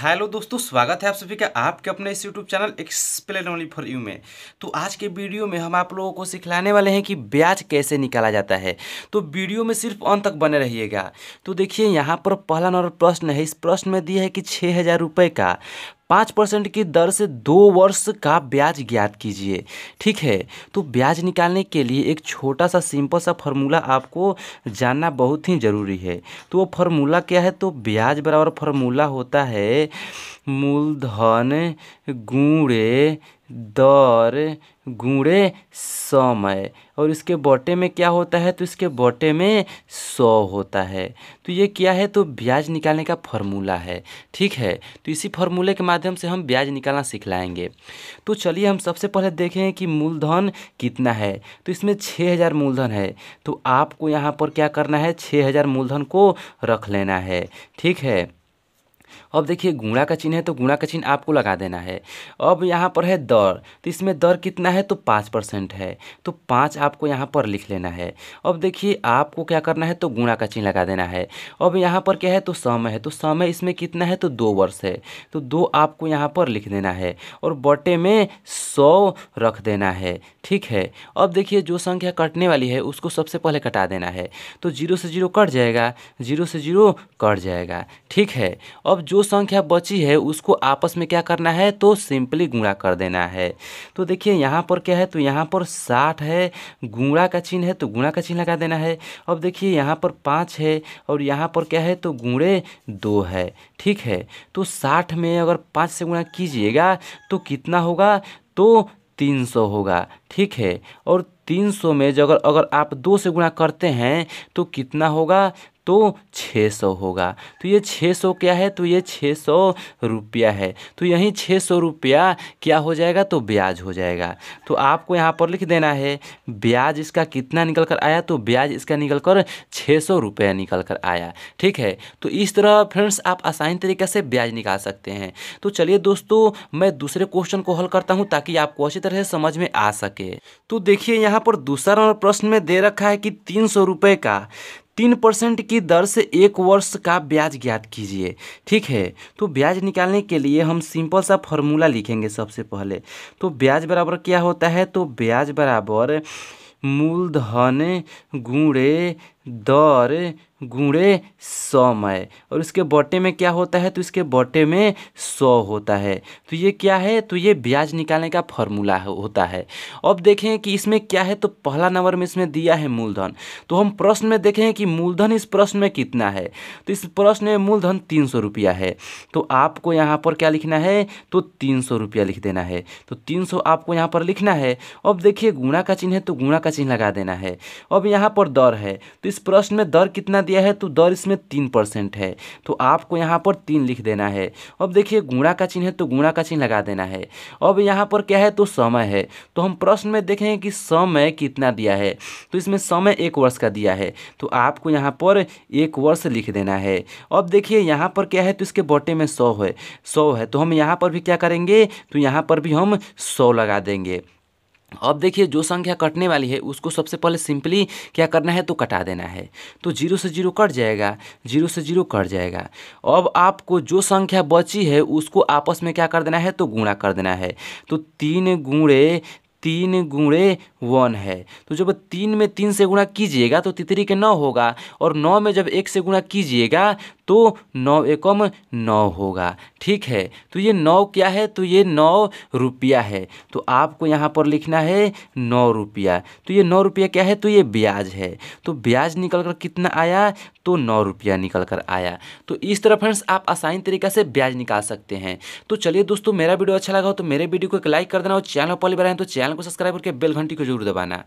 hello दोस्तों स्वागत है आप सभी का आपके अपने इस YouTube channel explain only for you में तो आज के वीडियो में हम आप लोगों को सिखलाने वाले हैं कि ब्याज कैसे निकाला जाता है तो वीडियो में सिर्फ अंत तक बने रहिएगा तो देखिए यहाँ पर पहला नंबर प्रश्न है इस प्रश्न में दिया है कि छः हज़ार रुपये का पाँच परसेंट की दर से दो वर्ष का ब्याज ज्ञात कीजिए ठीक है तो ब्याज निकालने के लिए एक छोटा सा सिंपल सा फार्मूला आपको जानना बहुत ही ज़रूरी है तो वो फार्मूला क्या है तो ब्याज बराबर फार्मूला होता है मूलधन गुणे दर गुणे समय और इसके बॉटे में क्या होता है तो इसके बॉटे में सौ होता है तो ये क्या है तो ब्याज निकालने का फार्मूला है ठीक है तो इसी फार्मूले के माध्यम से हम ब्याज निकालना सिखलाएंगे तो चलिए हम सबसे पहले देखें कि मूलधन कितना है तो इसमें छः हज़ार मूलधन है तो आपको यहाँ पर क्या करना है छः हज़ार मूलधन को रख लेना है ठीक है अब देखिए गुणा का चिन्ह है तो गुणा का चिन्ह आपको लगा देना है अब यहाँ पर है दर तो इसमें दर कितना है तो पाँच परसेंट है तो पाँच आपको यहाँ पर लिख लेना है अब देखिए आपको क्या करना है तो गुणा का चिन्ह लगा देना है अब यहाँ पर क्या है तो समय है तो समय इसमें कितना है तो दो वर्ष है तो दो आपको यहाँ पर लिख देना है और बटे में सौ रख देना है ठीक है अब देखिए जो संख्या कटने वाली है उसको सबसे पहले कटा देना है तो जीरो से जीरो कट जाएगा जीरो से जीरो कट जाएगा ठीक है अब अब जो संख्या बची है उसको आपस में क्या करना है तो सिंपली गुणा कर देना है तो देखिए यहाँ पर क्या है तो यहाँ पर साठ है गुणा का चिन्ह है तो गुणा का चिन्ह लगा देना है अब देखिए यहाँ पर पाँच है और यहाँ पर क्या है तो गुणे दो है ठीक है तो साठ में अगर पाँच से गुणा कीजिएगा तो कितना होगा तो तीन सौ होगा ठीक है और तीन सौ में जब अगर आप दो से गुणा करते हैं तो कितना होगा तो छः सौ होगा तो ये छः सौ क्या है तो ये छः सौ रुपया है तो यहीं छः सौ रुपया क्या हो जाएगा तो ब्याज हो जाएगा तो आपको यहाँ पर लिख देना है ब्याज इसका कितना निकल कर आया तो ब्याज इसका निकल कर छः सौ रुपया निकल कर आया ठीक है तो इस तरह फ्रेंड्स आप आसानी तरीके से ब्याज निकाल सकते हैं तो चलिए दोस्तों मैं दूसरे क्वेश्चन को हल करता हूँ ताकि आपको अच्छी तरह से समझ में आ सके तो देखिए यहाँ पर दूसरा प्रश्न में दे रखा है कि तीन सौ रुपये का तीन परसेंट की दर से एक वर्ष का ब्याज ज्ञात कीजिए ठीक है तो ब्याज निकालने के लिए हम सिंपल सा फॉर्मूला लिखेंगे सबसे पहले तो ब्याज बराबर क्या होता है तो ब्याज बराबर मूलधन गुणे दर गुणे मय और इसके बॉटे में क्या होता है तो इसके बॉटे में सौ होता है तो ये क्या है तो ये ब्याज निकालने का फॉर्मूला होता है अब देखें कि इसमें क्या है तो पहला नंबर में इसमें दिया है मूलधन तो हम प्रश्न में देखें कि मूलधन इस प्रश्न में कितना है तो इस प्रश्न में मूलधन तीन सौ रुपया है तो आपको यहाँ पर क्या लिखना है तो तीन सौ रुपया लिख देना है तो तीन सौ आपको यहाँ पर लिखना है अब देखिए गुणा का चिन्ह है तो गुणा का चिन्ह लगा देना है अब यहाँ पर दर है तो इस प्रश्न में दर कितना दिया है तो दर इसमें तीन परसेंट है तो आपको यहाँ पर तीन लिख देना है अब देखिए गुणा का चिन्ह है तो गुणा का चिन्ह लगा देना है अब यहाँ पर क्या है तो समय है तो हम प्रश्न में देखेंगे कि समय कितना दिया है तो इसमें समय एक वर्ष का दिया है तो आपको यहाँ पर एक वर्ष लिख देना है अब देखिए यहाँ पर क्या है तो इसके बटे में सौ है सौ है तो हम यहाँ पर भी क्या करेंगे तो यहाँ पर भी हम सौ लगा देंगे अब देखिए जो संख्या कटने वाली है उसको सबसे पहले सिंपली क्या करना है तो कटा देना है तो जीरो से जीरो कट जाएगा जीरो से जीरो कट जाएगा अब आपको जो संख्या बची है उसको आपस में क्या कर देना है तो गुणा कर देना है तो तीन गुणे तीन गुणे वन है तो जब तीन में तीन से गुणा कीजिएगा तो तितरी के नौ होगा और नौ में जब एक से गुणा कीजिएगा तो नौ एकम नौ होगा ठीक है तो ये नौ क्या है तो ये नौ रुपया है तो आपको यहाँ पर लिखना है नौ रुपया तो ये नौ रुपया क्या है तो ये ब्याज है तो ब्याज निकल कर कितना आया तो नौ रुपया निकल कर आया तो इस तरह फ्रेंड्स आप आसानी तरीका से ब्याज निकाल सकते हैं तो चलिए दोस्तों मेरा वीडियो अच्छा लगा हो तो मेरे वीडियो को एक लाइक कर देना और चैनल पर पहली बनाए तो चैनल चैनल को सब्सक्राइब करके बेल घंटी को जरूर दबाना